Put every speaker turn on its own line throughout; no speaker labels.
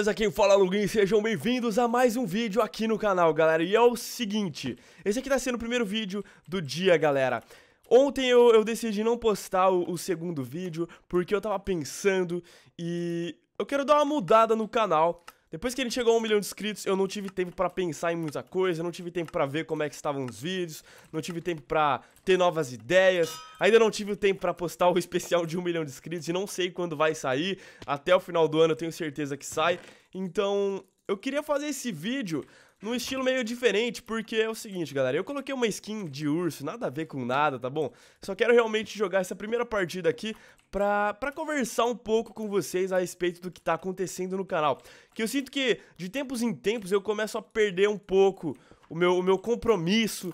beleza? Quem fala é Lugin, sejam bem-vindos a mais um vídeo aqui no canal, galera. E é o seguinte, esse aqui tá sendo o primeiro vídeo do dia, galera. Ontem eu, eu decidi não postar o, o segundo vídeo, porque eu tava pensando e eu quero dar uma mudada no canal, depois que a gente chegou a um milhão de inscritos, eu não tive tempo para pensar em muita coisa, não tive tempo para ver como é que estavam os vídeos, não tive tempo para ter novas ideias, ainda não tive o tempo para postar o especial de um milhão de inscritos e não sei quando vai sair, até o final do ano eu tenho certeza que sai. Então, eu queria fazer esse vídeo num estilo meio diferente, porque é o seguinte, galera, eu coloquei uma skin de urso, nada a ver com nada, tá bom? Só quero realmente jogar essa primeira partida aqui pra, pra conversar um pouco com vocês a respeito do que tá acontecendo no canal. Que eu sinto que, de tempos em tempos, eu começo a perder um pouco o meu, o meu compromisso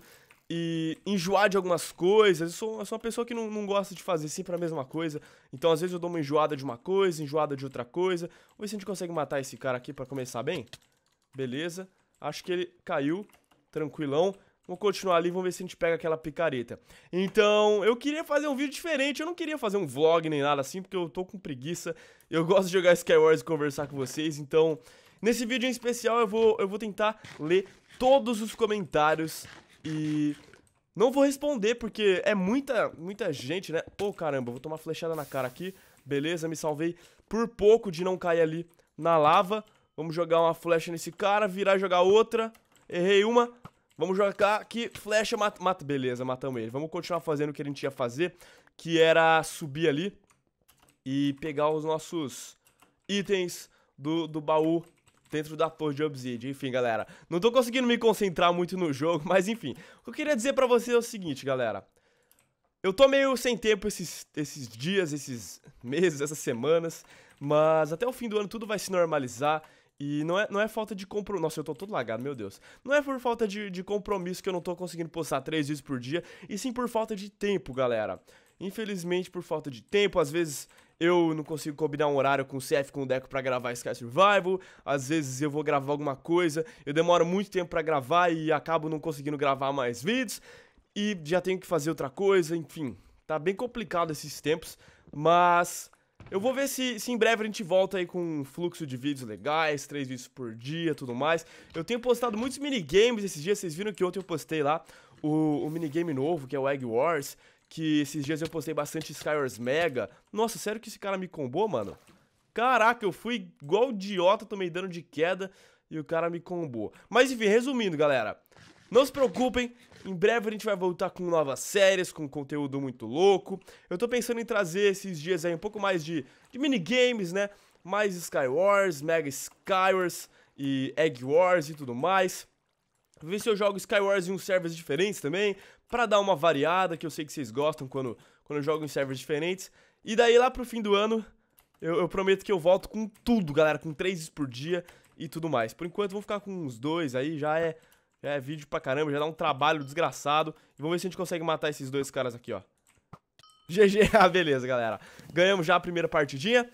e enjoar de algumas coisas. Eu sou, eu sou uma pessoa que não, não gosta de fazer sempre a mesma coisa. Então, às vezes, eu dou uma enjoada de uma coisa, enjoada de outra coisa. Vamos ver se a gente consegue matar esse cara aqui pra começar bem. Beleza. Acho que ele caiu. Tranquilão. Vou continuar ali, vamos ver se a gente pega aquela picareta. Então, eu queria fazer um vídeo diferente, eu não queria fazer um vlog nem nada assim, porque eu tô com preguiça. Eu gosto de jogar Skywars e conversar com vocês, então... Nesse vídeo em especial eu vou, eu vou tentar ler todos os comentários e... Não vou responder, porque é muita, muita gente, né? Pô, caramba, vou tomar flechada na cara aqui. Beleza, me salvei por pouco de não cair ali na lava, Vamos jogar uma flecha nesse cara, virar e jogar outra. Errei uma. Vamos jogar aqui, flecha, mata, mata. Beleza, matamos ele. Vamos continuar fazendo o que a gente ia fazer, que era subir ali e pegar os nossos itens do, do baú dentro da torre de Obsidian. Enfim, galera, não tô conseguindo me concentrar muito no jogo, mas enfim. O que eu queria dizer pra vocês é o seguinte, galera. Eu tô meio sem tempo esses, esses dias, esses meses, essas semanas, mas até o fim do ano tudo vai se normalizar e não é, não é falta de compromisso. Nossa, eu tô todo lagado, meu Deus. Não é por falta de, de compromisso que eu não tô conseguindo postar três vídeos por dia, e sim por falta de tempo, galera. Infelizmente, por falta de tempo, às vezes eu não consigo combinar um horário com o CF, com o Deco para gravar Sky Survival. Às vezes eu vou gravar alguma coisa, eu demoro muito tempo para gravar e acabo não conseguindo gravar mais vídeos. E já tenho que fazer outra coisa, enfim. Tá bem complicado esses tempos, mas eu vou ver se, se em breve a gente volta aí com um fluxo de vídeos legais, três vídeos por dia tudo mais. Eu tenho postado muitos minigames esses dias, vocês viram que ontem eu postei lá o, o minigame novo, que é o Egg Wars, que esses dias eu postei bastante Skywars Mega. Nossa, sério que esse cara me combou, mano? Caraca, eu fui igual idiota, tomei dano de queda e o cara me combou. Mas enfim, resumindo, galera. Não se preocupem, em breve a gente vai voltar com novas séries, com conteúdo muito louco. Eu tô pensando em trazer esses dias aí um pouco mais de, de minigames, né? Mais Skywars, Mega Skywars e Egg Wars e tudo mais. Ver se eu jogo Skywars em uns servers diferentes também, para dar uma variada, que eu sei que vocês gostam quando, quando eu jogo em servers diferentes. E daí lá pro fim do ano, eu, eu prometo que eu volto com tudo, galera, com três por dia e tudo mais. Por enquanto vão ficar com uns dois aí, já é é vídeo pra caramba, já dá um trabalho desgraçado. E vamos ver se a gente consegue matar esses dois caras aqui, ó. GG, ah, beleza, galera. Ganhamos já a primeira partidinha.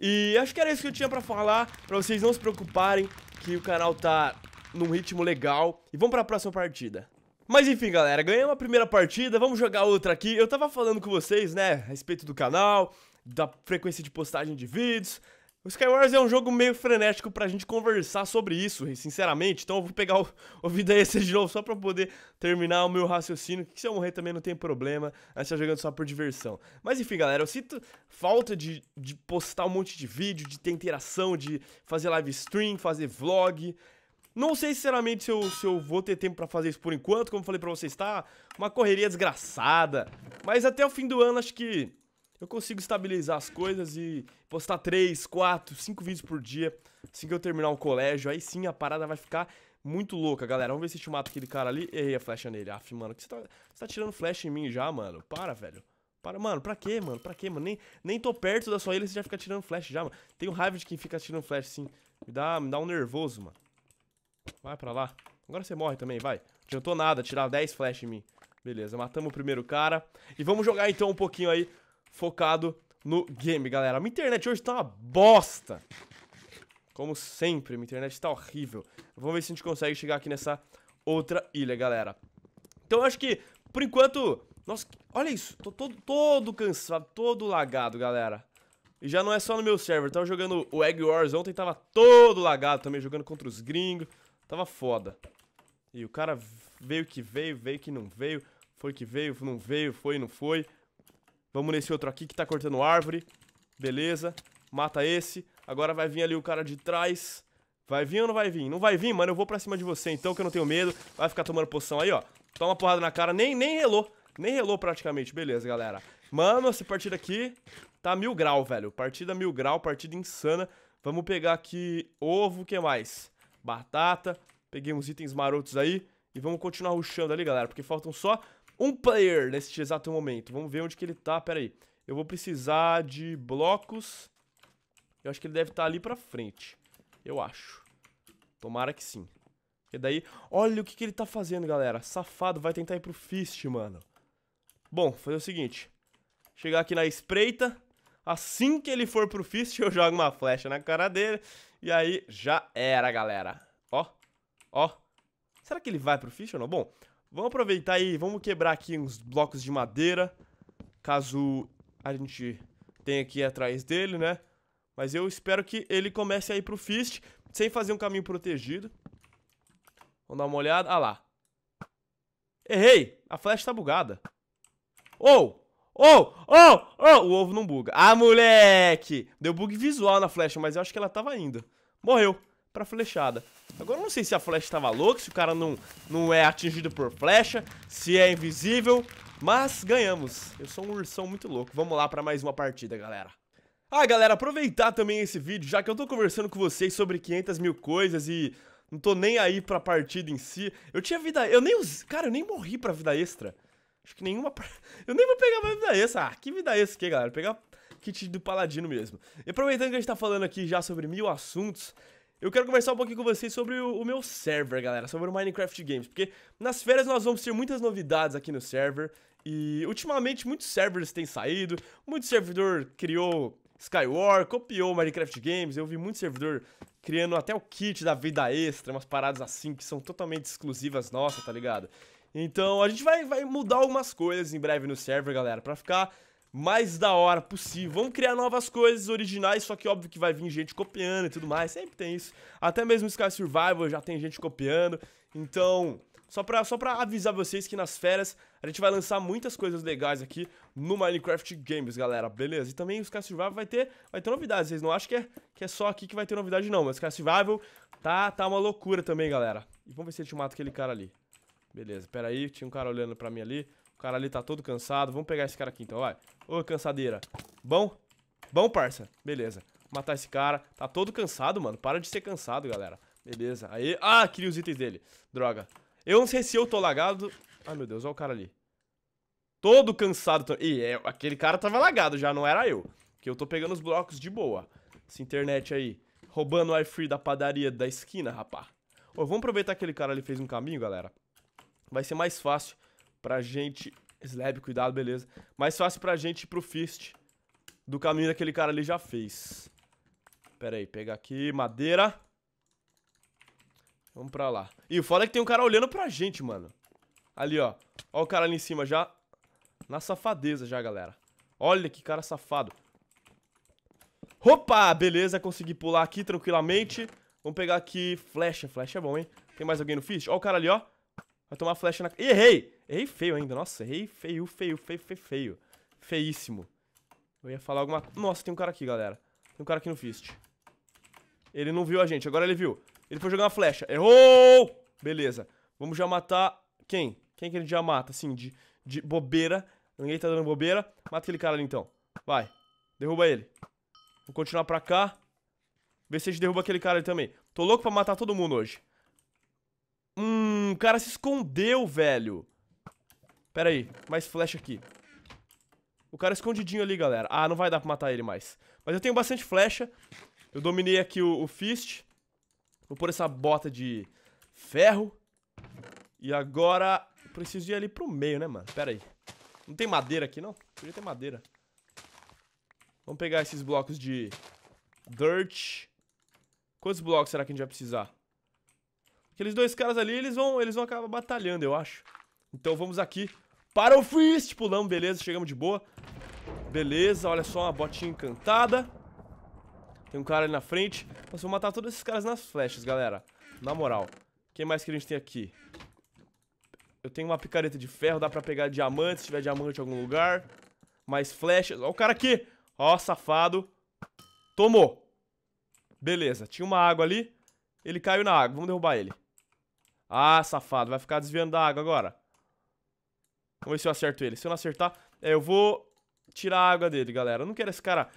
E acho que era isso que eu tinha pra falar, pra vocês não se preocuparem que o canal tá num ritmo legal. E vamos pra próxima partida. Mas enfim, galera, ganhamos a primeira partida, vamos jogar outra aqui. Eu tava falando com vocês, né, a respeito do canal, da frequência de postagem de vídeos, o Skywars é um jogo meio frenético pra gente conversar sobre isso, sinceramente. Então eu vou pegar o, o aí esse de novo só pra poder terminar o meu raciocínio. Que se eu morrer também não tem problema, a gente tá jogando só por diversão. Mas enfim, galera, eu sinto falta de, de postar um monte de vídeo, de ter interação, de fazer live stream, fazer vlog. Não sei, sinceramente, se eu, se eu vou ter tempo pra fazer isso por enquanto. Como eu falei pra vocês, tá uma correria desgraçada. Mas até o fim do ano, acho que eu consigo estabilizar as coisas e postar 3, 4, 5 vídeos por dia. Assim que eu terminar o colégio, aí sim a parada vai ficar muito louca, galera. Vamos ver se a gente mata aquele cara ali. Errei a flecha nele. Aff, ah, mano, que você tá, você tá tirando flecha em mim já, mano? Para, velho. Para, mano, pra quê, mano? Pra quê, mano? Nem, nem tô perto da sua ilha, você já fica tirando flash já, mano. Tenho raiva de quem fica tirando flash, sim. Me dá, me dá um nervoso, mano. Vai pra lá. Agora você morre também, vai. Não adiantou nada tirar 10 flash em mim. Beleza, matamos o primeiro cara. E vamos jogar então um pouquinho aí focado no game, galera. Minha internet hoje tá uma bosta. Como sempre, minha internet tá horrível. Vamos ver se a gente consegue chegar aqui nessa outra ilha, galera. Então eu acho que, por enquanto... Nossa, olha isso. Tô todo, todo cansado, todo lagado, galera. E já não é só no meu server. Tava jogando o Egg Wars ontem, tava todo lagado também, jogando contra os gringos. Tava foda. E o cara veio que veio, veio que não veio, foi que veio, não veio, foi não foi. Vamos nesse outro aqui que tá cortando árvore. Beleza. Mata esse. Agora vai vir ali o cara de trás. Vai vir ou não vai vir? Não vai vir, mano. Eu vou pra cima de você, então, que eu não tenho medo. Vai ficar tomando poção aí, ó. Toma porrada na cara. Nem, nem relou. Nem relou praticamente. Beleza, galera. Mano, essa partida aqui tá mil grau, velho. Partida mil grau, partida insana. Vamos pegar aqui ovo, o que mais? Batata. Peguei uns itens marotos aí. E vamos continuar rushando ali, galera, porque faltam só um player neste exato momento. Vamos ver onde que ele tá, pera aí. Eu vou precisar de blocos. Eu acho que ele deve estar tá ali pra frente. Eu acho. Tomara que sim. E daí, olha o que, que ele tá fazendo, galera. Safado, vai tentar ir pro Fist, mano. Bom, fazer o seguinte. Chegar aqui na espreita. Assim que ele for pro Fist, eu jogo uma flecha na cara dele. E aí, já era, galera. Ó, ó. Será que ele vai pro Fist ou não? Bom, Vamos aproveitar aí, vamos quebrar aqui uns blocos de madeira. Caso a gente tenha aqui atrás dele, né? Mas eu espero que ele comece a ir pro Fist, sem fazer um caminho protegido. Vamos dar uma olhada. Ah lá. Errei! A flecha tá bugada. Ou! Oh! Oh, oh, oh, o ovo não buga. Ah, moleque! Deu bug visual na flecha, mas eu acho que ela tava ainda. Morreu pra flechada. Agora eu não sei se a flecha tava louca, se o cara não, não é atingido por flecha, se é invisível, mas ganhamos. Eu sou um ursão muito louco. Vamos lá pra mais uma partida, galera. Ah, galera, aproveitar também esse vídeo, já que eu tô conversando com vocês sobre 500 mil coisas e não tô nem aí pra partida em si. Eu tinha vida... Eu nem... Us... Cara, eu nem morri pra vida extra. Acho que nenhuma... Eu nem vou pegar mais vida extra. Ah, que vida extra aqui, galera? Pegar kit do paladino mesmo. E aproveitando que a gente tá falando aqui já sobre mil assuntos, eu quero conversar um pouquinho com vocês sobre o, o, meu server, galera, sobre o Minecraft Games, porque nas férias nós vamos ter muitas novidades aqui no server e ultimamente muitos servers têm saído, muito servidor criou Skyward, copiou Minecraft Games, eu vi muito servidor criando até o kit da vida extra, umas paradas assim que são totalmente exclusivas nossas, tá ligado? Então a gente vai, vai mudar algumas coisas em breve no server, galera, pra ficar mais da hora possível. Vamos criar novas coisas originais, só que óbvio que vai vir gente copiando e tudo mais, sempre tem isso. Até mesmo Sky Survival já tem gente copiando. Então, só pra, só pra avisar vocês que nas férias a gente vai lançar muitas coisas legais aqui no Minecraft Games, galera, beleza? E também o Sky Survival vai ter, vai ter novidades, vocês não acham que é, que é só aqui que vai ter novidade não, mas o Sky Survival tá, tá uma loucura também, galera. E vamos ver se a gente mata aquele cara ali. Beleza, peraí, aí, tinha um cara olhando pra mim ali. O cara ali tá todo cansado. Vamos pegar esse cara aqui então, vai. Ô, cansadeira. Bom? Bom, parça? Beleza. Matar esse cara. Tá todo cansado, mano. Para de ser cansado, galera. Beleza. Aí. Ah, queria os itens dele. Droga. Eu não sei se eu tô lagado. Ai, meu Deus. Olha o cara ali. Todo cansado. E é, aquele cara tava lagado já, não era eu. Que eu tô pegando os blocos de boa. Essa internet aí. Roubando o iFree da padaria da esquina, rapá. Ô, vamos aproveitar que aquele cara ali fez um caminho, galera. Vai ser mais fácil Pra gente... Slab, cuidado, beleza. Mais fácil pra gente ir pro Fist do caminho daquele cara ali já fez. Pera aí, pegar aqui, madeira. Vamos pra lá. E o foda é que tem um cara olhando pra gente, mano. Ali, ó. Ó o cara ali em cima já. Na safadeza já, galera. Olha que cara safado. Opa, beleza, consegui pular aqui tranquilamente. Vamos pegar aqui flecha. Flecha é bom, hein? Tem mais alguém no fish? Ó o cara ali, ó. Vai tomar flecha na... Errei! Errei feio ainda, nossa, errei feio, feio, feio, feio, feio. Feíssimo. Eu ia falar alguma... Nossa, tem um cara aqui, galera. Tem um cara aqui no Fist. Ele não viu a gente, agora ele viu. Ele foi jogar uma flecha. Errou! Beleza. Vamos já matar... Quem? Quem que ele já mata, assim, de, de bobeira? Ninguém tá dando bobeira. Mata aquele cara ali, então. Vai. Derruba ele. Vou continuar pra cá. Ver se a gente derruba aquele cara ali também. Tô louco pra matar todo mundo hoje. Hum, o cara se escondeu, velho. Pera aí, mais flecha aqui. O cara é escondidinho ali, galera. Ah, não vai dar pra matar ele mais. Mas eu tenho bastante flecha. Eu dominei aqui o, o Fist. Vou pôr essa bota de ferro. E agora preciso ir ali pro meio, né, mano? Pera aí. Não tem madeira aqui, não? Podia ter madeira. Vamos pegar esses blocos de dirt. Quantos blocos será que a gente vai precisar? Aqueles dois caras ali, eles vão, eles vão acabar batalhando, eu acho. Então vamos aqui para o freeze, pulamos, beleza, chegamos de boa. Beleza, olha só, uma botinha encantada. Tem um cara ali na frente. Nossa, vou matar todos esses caras nas flechas, galera. Na moral. Quem mais que a gente tem aqui? Eu tenho uma picareta de ferro, dá pra pegar diamante, se tiver diamante em algum lugar. Mais flechas. Olha o cara aqui! Ó, safado. Tomou. Beleza, tinha uma água ali. Ele caiu na água, vamos derrubar ele. Ah, safado, vai ficar desviando da água agora. Vamos ver se eu acerto ele. Se eu não acertar, é, eu vou tirar a água dele, galera. Eu não quero esse cara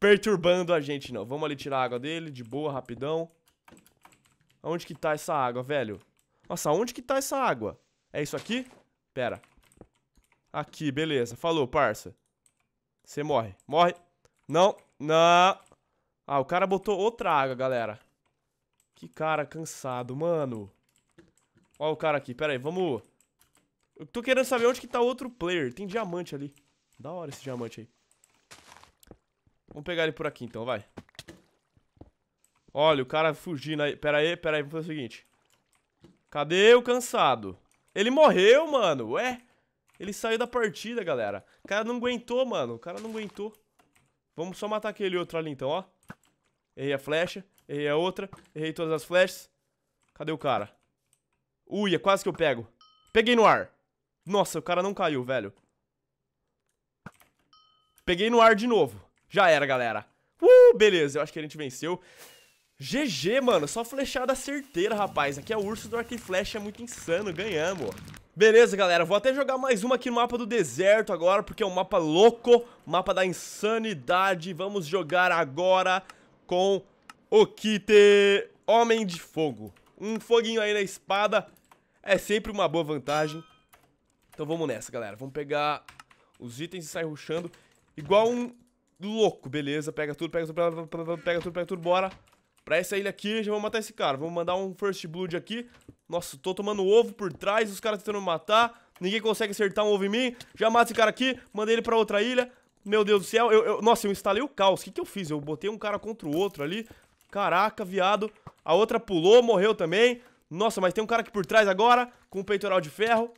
perturbando a gente, não. Vamos ali tirar a água dele, de boa, rapidão. Onde que tá essa água, velho? Nossa, onde que tá essa água? É isso aqui? Pera. Aqui, beleza. Falou, parça. Você morre. Morre. Não. Não. Ah, o cara botou outra água, galera. Que cara cansado, mano. Ó o cara aqui. Pera aí, vamos... Eu tô querendo saber onde que tá outro player. Tem diamante ali. Da hora esse diamante aí. Vamos pegar ele por aqui então, vai. Olha, o cara fugindo aí. Pera aí, pera aí, vamos fazer o seguinte. Cadê o cansado? Ele morreu, mano. Ué? Ele saiu da partida, galera. O cara não aguentou, mano. O cara não aguentou. Vamos só matar aquele outro ali então, ó. Errei a flecha. Errei a outra. Errei todas as flechas. Cadê o cara? Uia, é quase que eu pego. Peguei no ar. Nossa, o cara não caiu, velho. Peguei no ar de novo. Já era, galera. Uh, beleza. Eu acho que a gente venceu. GG, mano. Só flechada certeira, rapaz. Aqui é o urso do arco e flecha. É muito insano. Ganhamos. Beleza, galera, vou até jogar mais uma aqui no mapa do deserto agora, porque é um mapa louco, mapa da insanidade. Vamos jogar agora com o Kite Homem de Fogo. Um foguinho aí na espada é sempre uma boa vantagem. Então vamos nessa, galera. Vamos pegar os itens e sair rushando. Igual um louco, beleza. Pega tudo, pega tudo, pega tudo, pega tudo, bora. Pra essa ilha aqui, já vou matar esse cara. Vamos mandar um first blood aqui. Nossa, tô tomando ovo por trás, os caras tentando me matar. Ninguém consegue acertar um ovo em mim. Já mata esse cara aqui, mandei ele pra outra ilha. Meu Deus do céu, eu, eu... nossa, eu instalei o caos. O que, que eu fiz? Eu botei um cara contra o outro ali. Caraca, viado. A outra pulou, morreu também. Nossa, mas tem um cara aqui por trás agora, com um peitoral de ferro.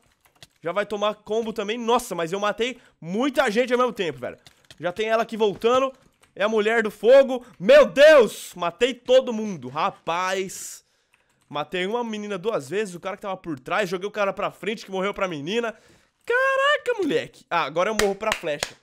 Já vai tomar combo também. Nossa, mas eu matei muita gente ao mesmo tempo, velho. Já tem ela aqui voltando. É a mulher do fogo. Meu Deus! Matei todo mundo. Rapaz. Matei uma menina duas vezes. O cara que tava por trás. Joguei o cara pra frente que morreu pra menina. Caraca, moleque. Ah, agora eu morro pra flecha.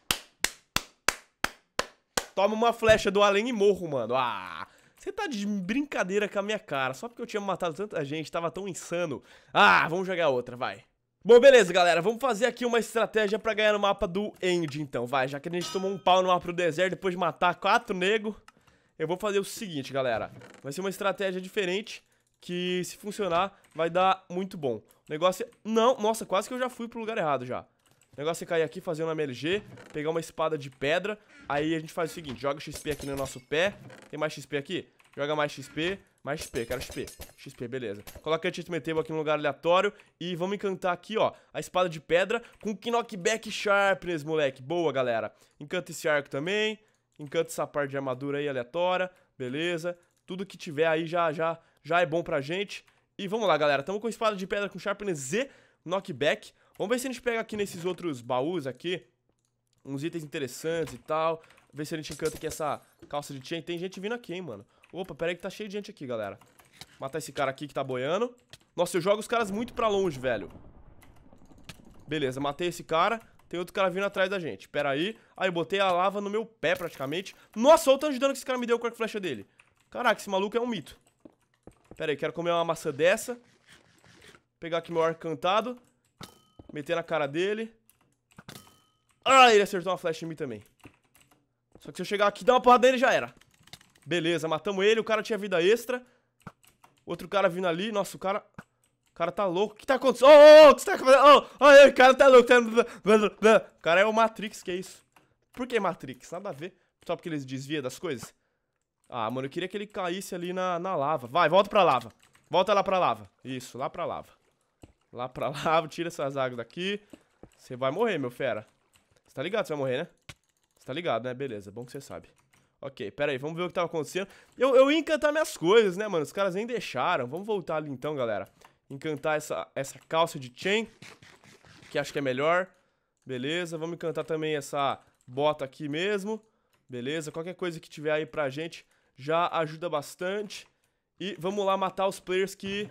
Toma uma flecha do além e morro, mano. Ah... Você tá de brincadeira com a minha cara, só porque eu tinha matado tanta gente, tava tão insano. Ah, vamos jogar outra, vai. Bom, beleza, galera. Vamos fazer aqui uma estratégia pra ganhar o mapa do End, então. Vai, já que a gente tomou um pau no mapa do deserto depois de matar quatro nego, eu vou fazer o seguinte, galera. Vai ser uma estratégia diferente que, se funcionar, vai dar muito bom. O negócio é... Não, nossa, quase que eu já fui pro lugar errado já. O negócio é cair aqui, fazer uma MLG, pegar uma espada de pedra. Aí a gente faz o seguinte, joga XP aqui no nosso pé. Tem mais XP aqui? Joga mais XP. Mais XP, quero XP. XP, beleza. Coloquei a Achievement Table aqui no lugar aleatório. E vamos encantar aqui, ó, a espada de pedra com Knockback Sharpness, moleque. Boa, galera. Encanta esse arco também. Encanta essa parte de armadura aí aleatória. Beleza. Tudo que tiver aí já, já, já é bom pra gente. E vamos lá, galera. Tamo com espada de pedra com Sharpness Z, Knockback. Vamos ver se a gente pega aqui nesses outros baús aqui. Uns itens interessantes e tal. Ver se a gente encanta aqui essa calça de chain. Tem gente vindo aqui, hein, mano. Opa, pera aí que tá cheio de gente aqui, galera. Matar esse cara aqui que tá boiando. Nossa, eu jogo os caras muito pra longe, velho. Beleza, matei esse cara. Tem outro cara vindo atrás da gente. Pera aí. Aí, eu botei a lava no meu pé, praticamente. Nossa, olha o tanto de dano que esse cara me deu com a flecha dele. Caraca, esse maluco é um mito. Pera aí, quero comer uma maçã dessa. Pegar aqui meu arco cantado. Meter na cara dele. Ah, ele acertou uma flecha em mim também. Só que se eu chegar aqui e dar uma porrada nele, já era. Beleza, matamos ele, o cara tinha vida extra. Outro cara vindo ali, nossa, o cara... O cara tá louco. O que tá acontecendo? Oh, oh, oh, o que você tá acontecendo? Oh, oh, o cara tá louco. Tá tá tá o cara é o Matrix, que é isso? Por que Matrix? Nada a ver. Só porque ele desvia das coisas? Ah, mano, eu queria que ele caísse ali na, na lava. Vai, volta pra lava. Volta lá pra lava. Isso, lá pra lava. Lá pra lava, tira essas águas daqui. Você vai morrer, meu fera. Você tá ligado você vai morrer, né? Você tá ligado, né? Beleza, bom que você sabe. Ok, pera aí, vamos ver o que tava acontecendo. Eu, eu ia encantar minhas coisas, né, mano? Os caras nem deixaram. Vamos voltar ali então, galera. Encantar essa, essa calça de chain, que acho que é melhor. Beleza, vamos encantar também essa bota aqui mesmo. Beleza, qualquer coisa que tiver aí pra gente já ajuda bastante. E vamos lá matar os players que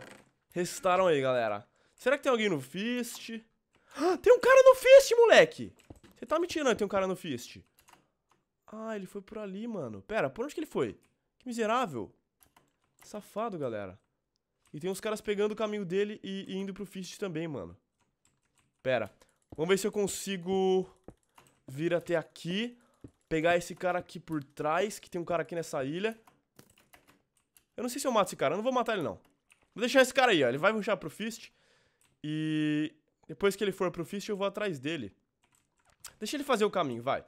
restaram aí, galera. Será que tem alguém no Fist? Ah, tem um cara no Fist, moleque! Você tá me tirando, né, tem um cara no Fist. Ah, ele foi por ali, mano. Pera, por onde que ele foi? Que miserável. Safado, galera. E tem uns caras pegando o caminho dele e, e indo pro Fist também, mano. Pera. Vamos ver se eu consigo vir até aqui. Pegar esse cara aqui por trás, que tem um cara aqui nessa ilha. Eu não sei se eu mato esse cara. Eu não vou matar ele, não. Vou deixar esse cara aí, ó. Ele vai ruxar pro Fist. E... Depois que ele for pro Fist, eu vou atrás dele. Deixa ele fazer o caminho, vai.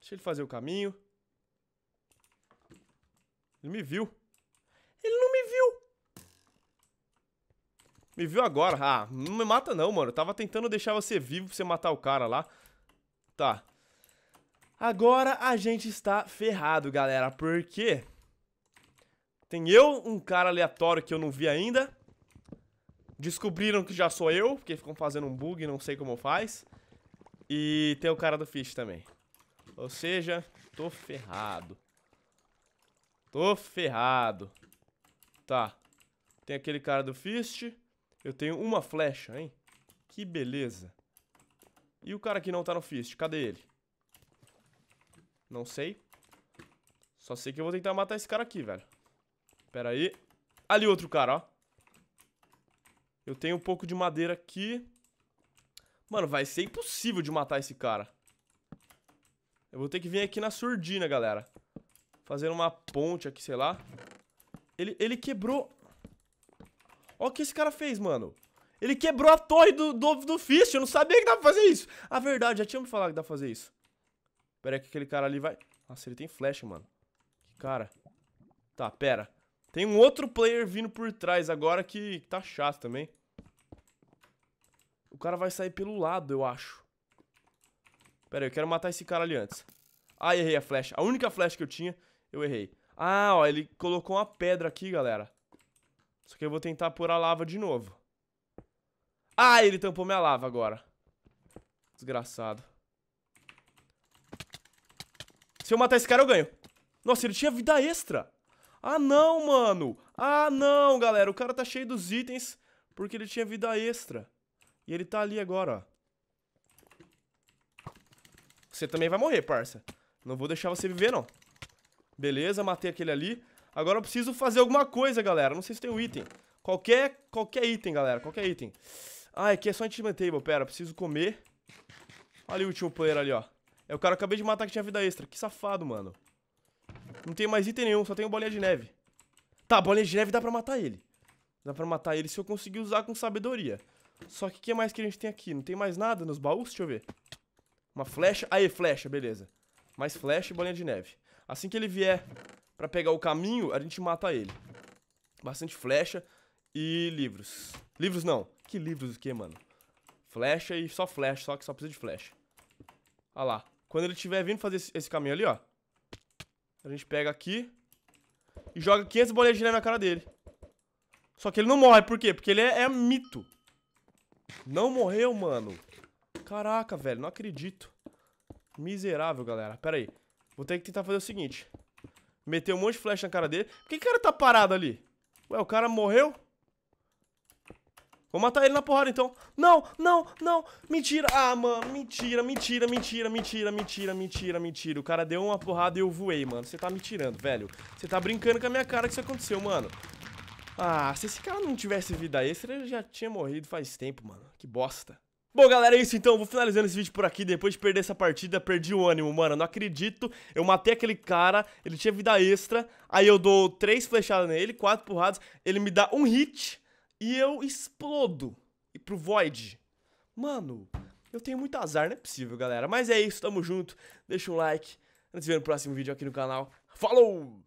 Deixa ele fazer o caminho. Ele me viu. Ele não me viu. Me viu agora. Ah, não me mata não, mano. Eu tava tentando deixar você vivo pra você matar o cara lá. Tá. Agora a gente está ferrado, galera. Por quê? Tem eu, um cara aleatório que eu não vi ainda. Descobriram que já sou eu, porque ficam fazendo um bug, não sei como faz. E tem o cara do Fish também. Ou seja, tô ferrado. Tô ferrado. Tá. Tem aquele cara do fist. Eu tenho uma flecha, hein? Que beleza. E o cara que não tá no fist, cadê ele? Não sei. Só sei que eu vou tentar matar esse cara aqui, velho. Pera aí. Ali outro cara, ó. Eu tenho um pouco de madeira aqui. Mano, vai ser impossível de matar esse cara. Eu vou ter que vir aqui na surdina, galera. Fazendo uma ponte aqui, sei lá. Ele, ele quebrou... Olha o que esse cara fez, mano. Ele quebrou a torre do, do, do Fist. Eu não sabia que dava pra fazer isso. A verdade, já tinha me falado que dá pra fazer isso. Pera aí que aquele cara ali vai... Nossa, ele tem flash, mano. Que cara. Tá, pera. Tem um outro player vindo por trás agora que tá chato também. O cara vai sair pelo lado, eu acho. Pera aí, eu quero matar esse cara ali antes. Ah, errei a flecha. A única flecha que eu tinha, eu errei. Ah, ó, ele colocou uma pedra aqui, galera. Só que eu vou tentar pôr a lava de novo. Ah, ele tampou minha lava agora. Desgraçado. Se eu matar esse cara, eu ganho. Nossa, ele tinha vida extra. Ah, não, mano. Ah, não, galera. O cara tá cheio dos itens porque ele tinha vida extra. E ele tá ali agora, ó. Você também vai morrer, parça. Não vou deixar você viver, não. Beleza, matei aquele ali. Agora eu preciso fazer alguma coisa, galera. Não sei se tem um item. Qualquer, qualquer item, galera. Qualquer item. Ah, aqui é só Enchantment Table. Pera, preciso comer. Olha o último player ali, ó. É o cara que acabei de matar que tinha vida extra. Que safado, mano. Não tem mais item nenhum, só tenho bolinha de neve. Tá, bolinha de neve dá pra matar ele. Dá pra matar ele se eu conseguir usar com sabedoria. Só que o que mais que a gente tem aqui? Não tem mais nada nos baús? Deixa eu ver. Uma flecha. Aê, flecha, beleza. Mais flecha e bolinha de neve. Assim que ele vier pra pegar o caminho, a gente mata ele. Bastante flecha e livros. Livros não. Que livros o que, mano? Flecha e só flecha, só que só precisa de flecha. Olha lá. Quando ele estiver vindo fazer esse, esse caminho ali, ó. A gente pega aqui e joga 500 bolinhas de neve na cara dele. Só que ele não morre, por quê? Porque ele é, é mito. Não morreu, mano. Caraca, velho, não acredito. Miserável, galera. Pera aí. Vou ter que tentar fazer o seguinte. Meter um monte de flecha na cara dele. Por que o cara tá parado ali? Ué, o cara morreu? Vou matar ele na porrada, então. Não, não, não. Mentira. Ah, mano. Mentira, mentira, mentira, mentira, mentira, mentira, mentira. O cara deu uma porrada e eu voei, mano. Você tá me tirando, velho. Você tá brincando com a minha cara que isso aconteceu, mano. Ah, se esse cara não tivesse vida extra, ele já tinha morrido faz tempo, mano. Que bosta. Bom, galera, é isso então. Vou finalizando esse vídeo por aqui. Depois de perder essa partida, perdi o ânimo, mano. Não acredito. Eu matei aquele cara, ele tinha vida extra. Aí eu dou três flechadas nele, quatro porradas. Ele me dá um hit e eu explodo. E pro Void. Mano, eu tenho muito azar, não é possível, galera. Mas é isso, tamo junto. Deixa um like. se vê no próximo vídeo aqui no canal. Falou!